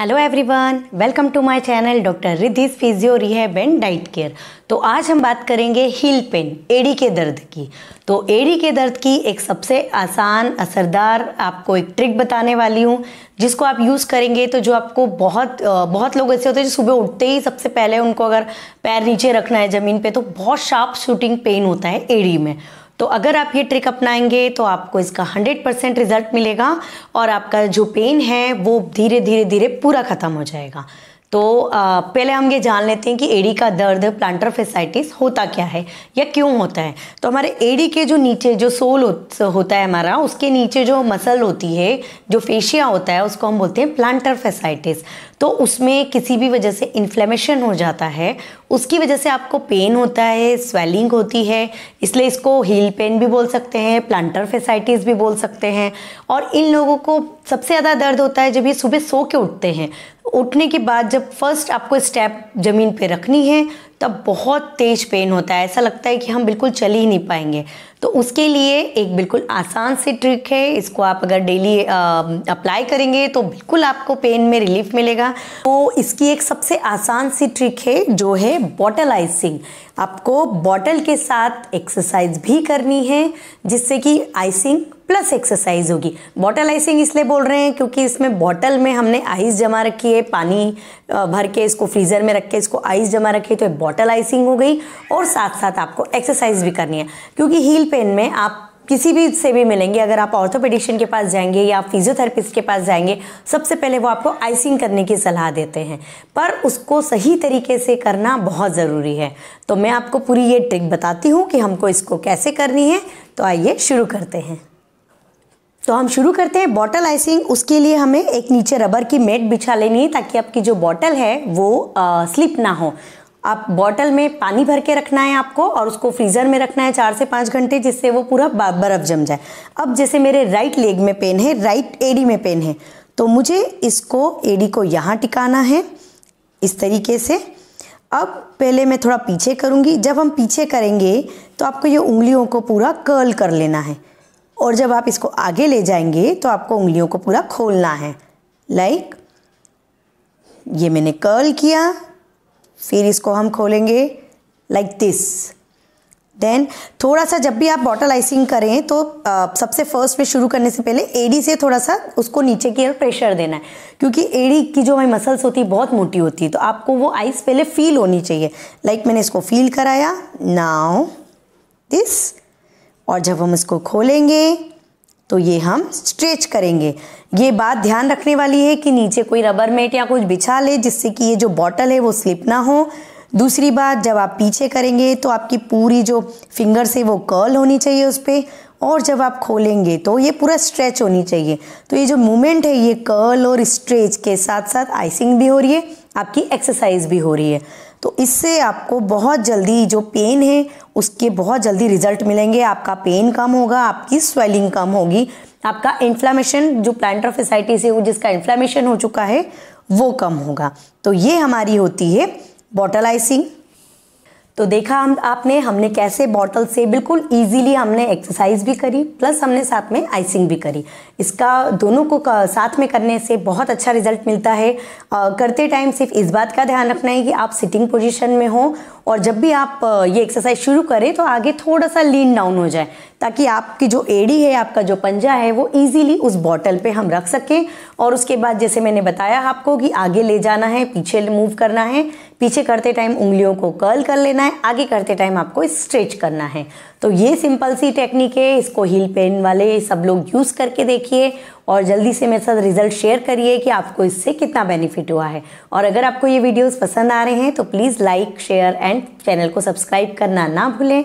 hello everyone welcome to my channel doctor Ridhi's physio rehab and diet care तो आज हम बात करेंगे हील पेन एड़ी के दर्द की तो एड़ी के दर्द की एक सबसे आसान असरदार आपको एक ट्रिक बताने वाली हूँ जिसको आप यूज़ करेंगे तो जो आपको बहुत बहुत लोग ऐसे होते हैं जो सुबह उठते ही सबसे पहले उनको अगर पैर नीचे रखना है ज़मीन पर तो बहुत शार्प शूटिंग पेन होता है एड़ी में तो अगर आप ये ट्रिक अपनाएंगे तो आपको इसका 100% रिजल्ट मिलेगा और आपका जो पेन है वो धीरे धीरे धीरे पूरा ख़त्म हो जाएगा तो आ, पहले हम ये जान लेते हैं कि एडी का दर्द प्लांटर फेसाइटिस होता क्या है या क्यों होता है तो हमारे एडी के जो नीचे जो सोल हो, होता है हमारा उसके नीचे जो मसल होती है जो फेशिया होता है उसको हम बोलते हैं प्लांटर फेसाइटिस तो उसमें किसी भी वजह से इन्फ्लेमेशन हो जाता है उसकी वजह से आपको पेन होता है स्वेलिंग होती है इसलिए इसको हील पेन भी बोल सकते हैं प्लांटर फेसाइटिस भी बोल सकते हैं और इन लोगों को सबसे ज़्यादा दर्द होता है जब ये सुबह सो के उठते हैं उठने के बाद जब फर्स्ट आपको स्टेप ज़मीन पे रखनी है तब बहुत तेज पेन होता है ऐसा लगता है कि हम बिल्कुल चल ही नहीं पाएंगे तो उसके लिए एक बिल्कुल आसान सी ट्रिक है इसको आप अगर डेली अप्लाई करेंगे तो बिल्कुल आपको पेन में रिलीफ मिलेगा तो इसकी एक सबसे आसान सी ट्रिक है जो है बॉटल आइसिंग आपको बॉटल के साथ एक्सरसाइज भी करनी है जिससे कि आइसिंग प्लस एक्सरसाइज होगी बॉटल आइसिंग इसलिए बोल रहे हैं क्योंकि इसमें बॉटल में हमने आइस जमा रखी है पानी भर के इसको फ्रीज़र में रख के इसको आइस जमा रखी है तो बॉटल आइसिंग हो गई और साथ साथ आपको एक्सरसाइज भी करनी है क्योंकि हील पेन में आप किसी भी से भी मिलेंगे अगर आप ऑर्थोपेडिशियन के पास जाएंगे या फिजियोथेरेपिस्ट के पास जाएंगे सबसे पहले वो आपको आइसिंग करने की सलाह देते हैं पर उसको सही तरीके से करना बहुत ज़रूरी है तो मैं आपको पूरी ये ट्रिक बताती हूँ कि हमको इसको कैसे करनी है तो आइए शुरू करते हैं तो हम शुरू करते हैं बॉटल आइसिंग उसके लिए हमें एक नीचे रबर की मेट बिछा लेनी है ताकि आपकी जो बॉटल है वो आ, स्लिप ना हो आप बॉटल में पानी भर के रखना है आपको और उसको फ्रीज़र में रखना है चार से पाँच घंटे जिससे वो पूरा बर्फ़ जम जाए अब जैसे मेरे राइट लेग में पेन है राइट एडी में पेन है तो मुझे इसको एडी को यहाँ टिकाना है इस तरीके से अब पहले मैं थोड़ा पीछे करूँगी जब हम पीछे करेंगे तो आपको ये उंगलियों को पूरा कर्ल कर लेना है और जब आप इसको आगे ले जाएंगे तो आपको उंगलियों को पूरा खोलना है लाइक like, ये मैंने कर्ल किया फिर इसको हम खोलेंगे लाइक दिस देन थोड़ा सा जब भी आप बॉटल आइसिंग करें तो आ, सबसे फर्स्ट में शुरू करने से पहले एडी से थोड़ा सा उसको नीचे की ओर प्रेशर देना है क्योंकि एडी की जो हमारी मसल्स होती है बहुत मोटी होती है तो आपको वो आइस पहले फील होनी चाहिए लाइक like मैंने इसको फील कराया नाउ दिस और जब हम इसको खोलेंगे तो ये हम स्ट्रेच करेंगे ये बात ध्यान रखने वाली है कि नीचे कोई रबर मेट या कुछ बिछा ले जिससे कि ये जो बॉटल है वो स्लिप ना हो दूसरी बात जब आप पीछे करेंगे तो आपकी पूरी जो फिंगर से वो कर्ल होनी चाहिए उस पर और जब आप खोलेंगे तो ये पूरा स्ट्रेच होनी चाहिए तो ये जो मूवमेंट है ये कर्ल और स्ट्रेच के साथ साथ आइसिंग भी हो रही है आपकी एक्सरसाइज भी हो रही है तो इससे आपको बहुत जल्दी जो पेन है उसके बहुत जल्दी रिजल्ट मिलेंगे आपका पेन कम होगा आपकी स्वेलिंग कम होगी आपका इन्फ्लामेशन जो प्लान्टर फेसाइटिस है वो जिसका इन्फ्लामेशन हो चुका है वो कम होगा तो ये हमारी होती है बॉटलाइसिंग तो देखा हम आपने हमने कैसे बॉटल से बिल्कुल इजीली हमने एक्सरसाइज भी करी प्लस हमने साथ में आइसिंग भी करी इसका दोनों को साथ में करने से बहुत अच्छा रिजल्ट मिलता है आ, करते टाइम सिर्फ इस बात का ध्यान रखना है कि आप सिटिंग पोजिशन में हो और जब भी आप ये एक्सरसाइज शुरू करें तो आगे थोड़ा सा लीन डाउन हो जाए ताकि आपकी जो एड़ी है आपका जो पंजा है वो इजीली उस बॉटल पे हम रख सकें और उसके बाद जैसे मैंने बताया आपको कि आगे ले जाना है पीछे मूव करना है पीछे करते टाइम उंगलियों को कर्ल कर लेना है आगे करते टाइम आपको स्ट्रेच करना है तो ये सिंपल सी टेक्निक है इसको हील पेन वाले सब लोग यूज़ करके देखिए और जल्दी से मेरे साथ रिजल्ट शेयर करिए कि आपको इससे कितना बेनिफिट हुआ है और अगर आपको ये वीडियोस पसंद आ रहे हैं तो please like share and channel को सब्सक्राइब करना ना भूलें